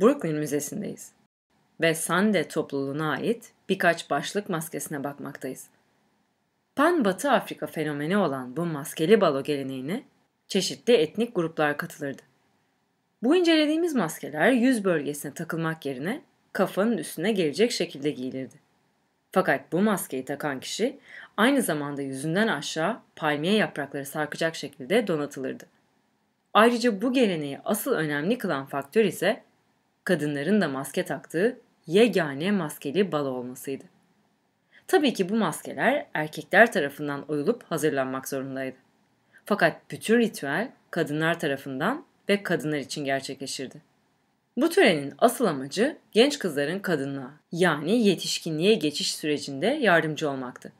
Brooklyn Müzesi'ndeyiz ve Sande topluluğuna ait birkaç başlık maskesine bakmaktayız. Pan-Batı Afrika fenomeni olan bu maskeli balo geleneğine çeşitli etnik gruplar katılırdı. Bu incelediğimiz maskeler yüz bölgesine takılmak yerine kafanın üstüne gelecek şekilde giyilirdi. Fakat bu maskeyi takan kişi aynı zamanda yüzünden aşağı palmiye yaprakları sarkacak şekilde donatılırdı. Ayrıca bu geleneği asıl önemli kılan faktör ise kadınların da maske taktığı yegane maskeli bal olmasıydı. Tabii ki bu maskeler erkekler tarafından oyulup hazırlanmak zorundaydı. Fakat bütün ritüel kadınlar tarafından ve kadınlar için gerçekleşirdi. Bu törenin asıl amacı genç kızların kadınlığa yani yetişkinliğe geçiş sürecinde yardımcı olmaktı.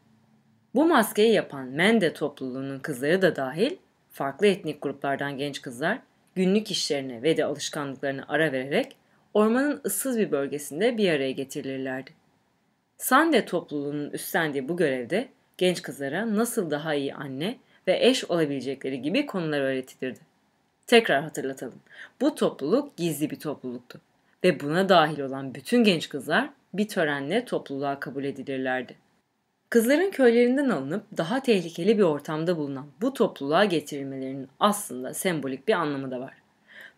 Bu maskeyi yapan Mende topluluğunun kızları da dahil farklı etnik gruplardan genç kızlar günlük işlerine ve de alışkanlıklarına ara vererek ormanın ıssız bir bölgesinde bir araya getirilirlerdi. Sande topluluğunun üstlendiği bu görevde genç kızlara nasıl daha iyi anne ve eş olabilecekleri gibi konular öğretilirdi. Tekrar hatırlatalım. Bu topluluk gizli bir topluluktu ve buna dahil olan bütün genç kızlar bir törenle topluluğa kabul edilirlerdi. Kızların köylerinden alınıp daha tehlikeli bir ortamda bulunan bu topluluğa getirilmelerinin aslında sembolik bir anlamı da var.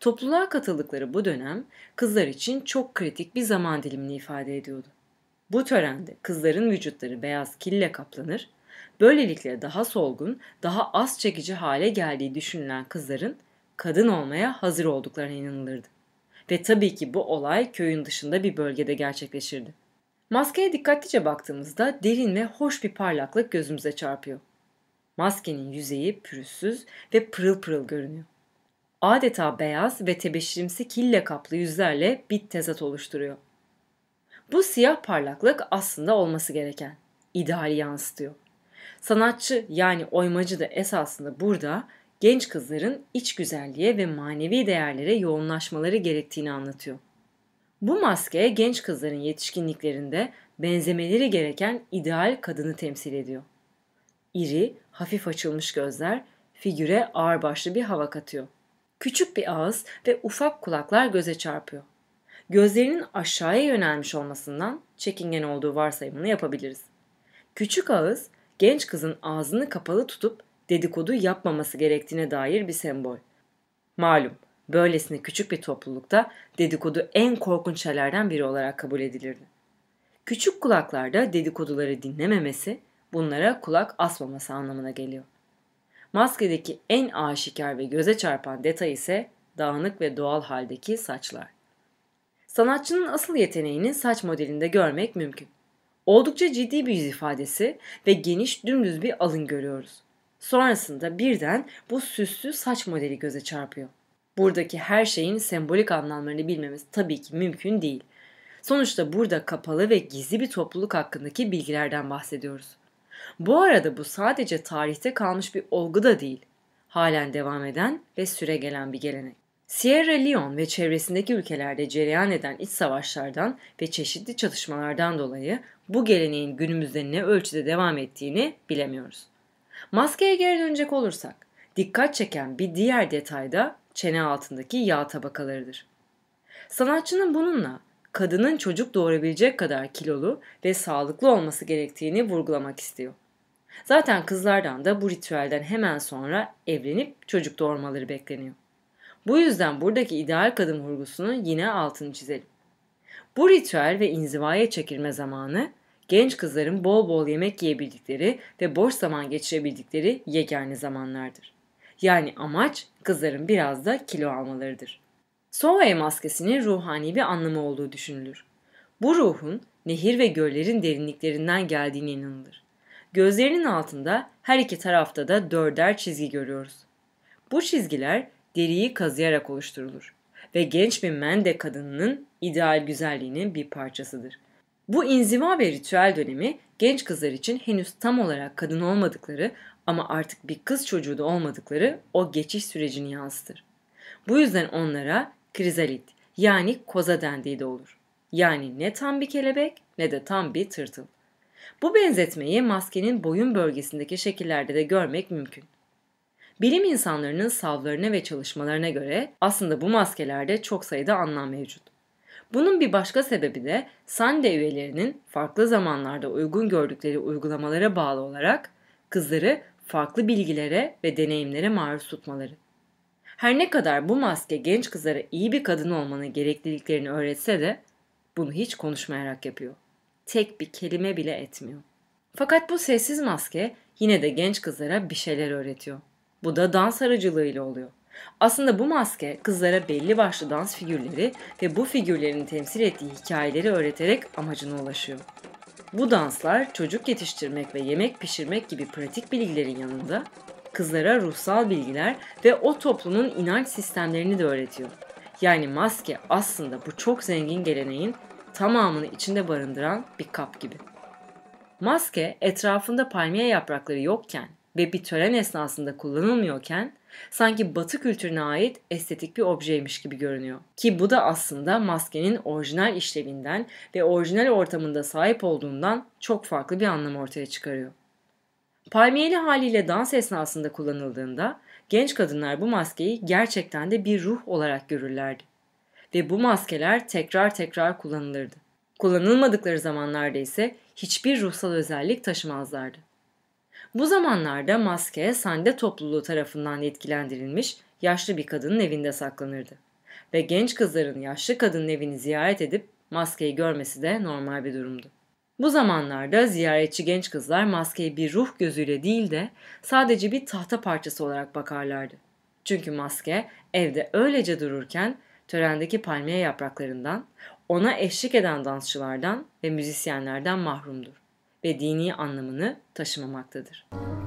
Topluluğa katıldıkları bu dönem kızlar için çok kritik bir zaman dilimini ifade ediyordu. Bu törende kızların vücutları beyaz kille kaplanır, böylelikle daha solgun, daha az çekici hale geldiği düşünülen kızların kadın olmaya hazır olduklarına inanılırdı. Ve tabii ki bu olay köyün dışında bir bölgede gerçekleşirdi. Maskeye dikkatlice baktığımızda derin ve hoş bir parlaklık gözümüze çarpıyor. Maskenin yüzeyi pürüzsüz ve pırıl pırıl görünüyor adeta beyaz ve tebeşirimsi kille kaplı yüzlerle bir tezat oluşturuyor. Bu siyah parlaklık aslında olması gereken, ideali yansıtıyor. Sanatçı yani oymacı da esasında burada genç kızların iç güzelliğe ve manevi değerlere yoğunlaşmaları gerektiğini anlatıyor. Bu maske genç kızların yetişkinliklerinde benzemeleri gereken ideal kadını temsil ediyor. İri, hafif açılmış gözler figüre ağırbaşlı bir hava katıyor. Küçük bir ağız ve ufak kulaklar göze çarpıyor. Gözlerinin aşağıya yönelmiş olmasından çekingen olduğu varsayımını yapabiliriz. Küçük ağız, genç kızın ağzını kapalı tutup dedikodu yapmaması gerektiğine dair bir sembol. Malum, böylesine küçük bir toplulukta dedikodu en korkunç şeylerden biri olarak kabul edilirdi. Küçük kulaklarda dedikoduları dinlememesi, bunlara kulak asmaması anlamına geliyor. Maskedeki en aşikar ve göze çarpan detay ise dağınık ve doğal haldeki saçlar. Sanatçının asıl yeteneğini saç modelinde görmek mümkün. Oldukça ciddi bir yüz ifadesi ve geniş dümdüz bir alın görüyoruz. Sonrasında birden bu süslü saç modeli göze çarpıyor. Buradaki her şeyin sembolik anlamlarını bilmemiz tabii ki mümkün değil. Sonuçta burada kapalı ve gizli bir topluluk hakkındaki bilgilerden bahsediyoruz. Bu arada bu sadece tarihte kalmış bir olgu da değil. Halen devam eden ve süre gelen bir gelenek. Sierra Leone ve çevresindeki ülkelerde cereyan eden iç savaşlardan ve çeşitli çatışmalardan dolayı bu geleneğin günümüzde ne ölçüde devam ettiğini bilemiyoruz. Maskeye geri dönecek olursak, dikkat çeken bir diğer detay da çene altındaki yağ tabakalarıdır. Sanatçının bununla kadının çocuk doğurabilecek kadar kilolu ve sağlıklı olması gerektiğini vurgulamak istiyor. Zaten kızlardan da bu ritüelden hemen sonra evlenip çocuk doğurmaları bekleniyor. Bu yüzden buradaki ideal kadın vurgusunun yine altını çizelim. Bu ritüel ve inzivaya çekilme zamanı genç kızların bol bol yemek yiyebildikleri ve boş zaman geçirebildikleri yegane zamanlardır. Yani amaç kızların biraz da kilo almalarıdır. Soğuye maskesinin ruhani bir anlamı olduğu düşünülür. Bu ruhun nehir ve göllerin derinliklerinden geldiğine inanılır. Gözlerinin altında her iki tarafta da dörder çizgi görüyoruz. Bu çizgiler deriyi kazıyarak oluşturulur ve genç bir Mende kadınının ideal güzelliğinin bir parçasıdır. Bu inziva ve ritüel dönemi genç kızlar için henüz tam olarak kadın olmadıkları ama artık bir kız çocuğu da olmadıkları o geçiş sürecini yansıtır. Bu yüzden onlara krizalit yani koza dendiği de olur. Yani ne tam bir kelebek ne de tam bir tırtıl. Bu benzetmeyi maskenin boyun bölgesindeki şekillerde de görmek mümkün. Bilim insanlarının savlarına ve çalışmalarına göre aslında bu maskelerde çok sayıda anlam mevcut. Bunun bir başka sebebi de Sande üyelerinin farklı zamanlarda uygun gördükleri uygulamalara bağlı olarak kızları farklı bilgilere ve deneyimlere maruz tutmaları. Her ne kadar bu maske genç kızlara iyi bir kadın olmanın gerekliliklerini öğretse de bunu hiç konuşmayarak yapıyor. Tek bir kelime bile etmiyor. Fakat bu sessiz maske yine de genç kızlara bir şeyler öğretiyor. Bu da dans aracılığıyla oluyor. Aslında bu maske kızlara belli başlı dans figürleri ve bu figürlerin temsil ettiği hikayeleri öğreterek amacına ulaşıyor. Bu danslar çocuk yetiştirmek ve yemek pişirmek gibi pratik bilgilerin yanında kızlara ruhsal bilgiler ve o toplumun inanç sistemlerini de öğretiyor. Yani maske aslında bu çok zengin geleneğin tamamını içinde barındıran bir kap gibi. Maske etrafında palmiye yaprakları yokken ve bir tören esnasında kullanılmıyorken sanki batı kültürüne ait estetik bir objeymiş gibi görünüyor. Ki bu da aslında maskenin orijinal işlevinden ve orijinal ortamında sahip olduğundan çok farklı bir anlam ortaya çıkarıyor. Palmiyeli haliyle dans esnasında kullanıldığında genç kadınlar bu maskeyi gerçekten de bir ruh olarak görürlerdi. Ve bu maskeler tekrar tekrar kullanılırdı. Kullanılmadıkları zamanlarda ise hiçbir ruhsal özellik taşımazlardı. Bu zamanlarda maske sande topluluğu tarafından yetkilendirilmiş yaşlı bir kadının evinde saklanırdı. Ve genç kızların yaşlı kadının evini ziyaret edip maskeyi görmesi de normal bir durumdu. Bu zamanlarda ziyaretçi genç kızlar maskeye bir ruh gözüyle değil de sadece bir tahta parçası olarak bakarlardı. Çünkü maske evde öylece dururken törendeki palmiye yapraklarından, ona eşlik eden dansçılardan ve müzisyenlerden mahrumdur ve dini anlamını taşımamaktadır. Müzik